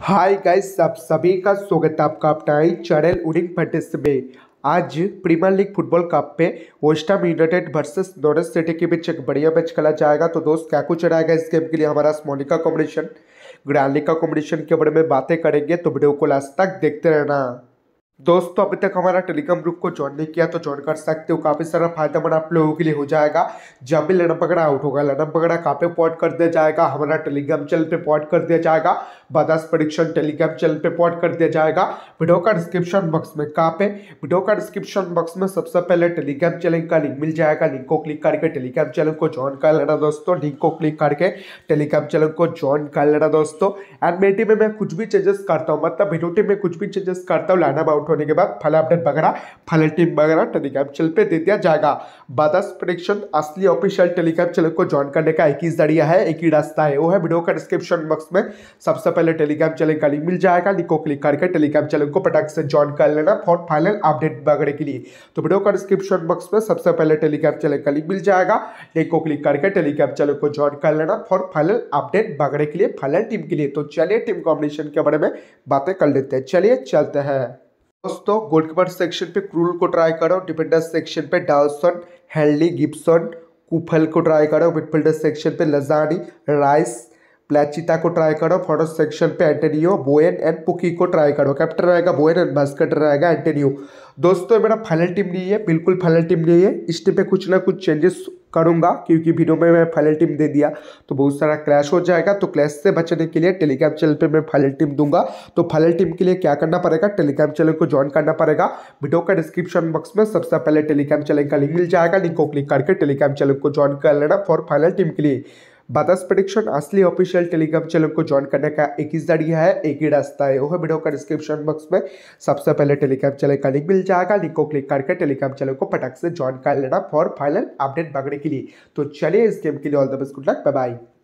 hi guys आप सभी का स्वागत है आपका अपना चैनल उडिंग फटेस में आज प्रीमियर लीग फुटबॉल कप पे Western United versus North City के बीच एक बढ़िया मैच खेला जाएगा तो दोस्त क्या कुछ रहेगा इस गेम के लिए हमारा स्मोनिका कॉम्बिनेशन ग्रैंड लीग का कॉम्बिनेशन के बारे में बातें करेंगे तो वीडियो को लास्ट तक देखते रहना दोस्तों अभी तक हमारा टेलीग्राम ग्रुप को ज्वाइन नहीं किया तो ज्वाइन कर सकते हो काफ़ी सारा फायदेमंद आप लोगों के लिए हो जाएगा जब भी लड़म पकड़ा आउट होगा लड़म पकड़ा कहाँ पे पॉइंट कर दिया जाएगा हमारा टेलीग्राम चैनल पे पॉइंट कर दिया जाएगा बदास परीक्षण टेलीग्राम चैनल पे पॉइंट कर दिया जाएगा वीडियो का डिस्क्रिप्शन बॉक्स में कहाँ पे वीडियो का डिस्क्रिप्शन बॉक्स में सबसे पहले टेलीग्राम चैनल का लिंक मिल जाएगा लिंक को क्लिक करके टेलीग्राम चैनल को ज्वाइन कर लेना दोस्तों लिंक को क्लिक करके टेलीग्राम चैनल को ज्वाइन कर लेना दोस्तों एंड मेटी में मैं कुछ भी चेंजेस करता हूँ मतलब वीडियो में कुछ भी चेंजेस करता हूँ लाइन अबाउट आउट होने के बाद फल अपडेट वगैरह फल टीम वगैरह टेलीग्राम चैनल पर दे दिया जाएगा बदस प्रेडिक्शन असली ऑफिशियल टेलीग्राम चैनल को ज्वाइन करने का एक ही जरिया है एक ही रास्ता है वो है वीडियो का डिस्क्रिप्शन बॉक्स में सबसे पहले टेलीग्राम चैनल का लिंक मिल जाएगा लिंक को क्लिक करके टेलीग्राम चैनल को पटाख से ज्वाइन कर लेना फॉर फाइनल अपडेट वगैरह के लिए तो वीडियो का डिस्क्रिप्शन बॉक्स में सबसे पहले टेलीग्राम चैनल का लिंक मिल जाएगा लिंक को क्लिक करके टेलीग्राम चैनल को ज्वाइन कर लेना फॉर फाइनल अपडेट वगैरह के लिए फाइनल टीम के लिए तो चलिए टीम कॉम्बिनेशन के बारे में बातें कर लेते हैं चलिए चलते हैं दोस्तों गोलकीपर सेक्शन पे क्रूल को ट्राई करो डिफेंडर सेक्शन पे डालसन हेल्ली गिब्सन कुफल को ट्राई करो मिडफील्डर सेक्शन पे लजानी राइस प्लेचिता को ट्राई करो फॉर सेक्शन पे एंटेनियो बोएन एंड पुकी को ट्राई करो कैप्टन रहेगा बोएन एंड भास्कर रहेगा एंटेनियो दोस्तों मेरा फाइनल टीम नहीं है बिल्कुल फाइनल टीम नहीं है इस टीम पे कुछ ना कुछ चेंजेस करूंगा क्योंकि वीडियो में मैं फाइनल टीम दे दिया तो बहुत सारा क्रैश हो जाएगा तो क्रैश से बचने के लिए टेलीग्राम चैनल पे मैं फाइनल टीम दूंगा तो फाइनल टीम के लिए क्या करना पड़ेगा टेलीग्राम चैनल को ज्वाइन करना पड़ेगा वीडियो का डिस्क्रिप्शन बॉक्स में सबसे पहले टेलीग्राम चैनल का लिंक मिल जाएगा लिंक को क्लिक करके टेलीग्राम चैनल को ज्वाइन कर लेना फॉर फाइनल टीम के लिए बतास प्रडिक्शन असली ऑफिशियल टेलीग्राम चैनल को ज्वाइन करने का एक ही जरिया है एक ही रास्ता है वह वीडियो का डिस्क्रिप्शन बॉक्स में सबसे पहले टेलीग्राम चैनल का लिंक मिल जाएगा लिंक को क्लिक करके टेलीग्राम चैनल को पटक से ज्वाइन कर लेना फॉर फाइनल अपडेट मांगने के लिए तो चलिए इस गेम के लिए all the best good luck bye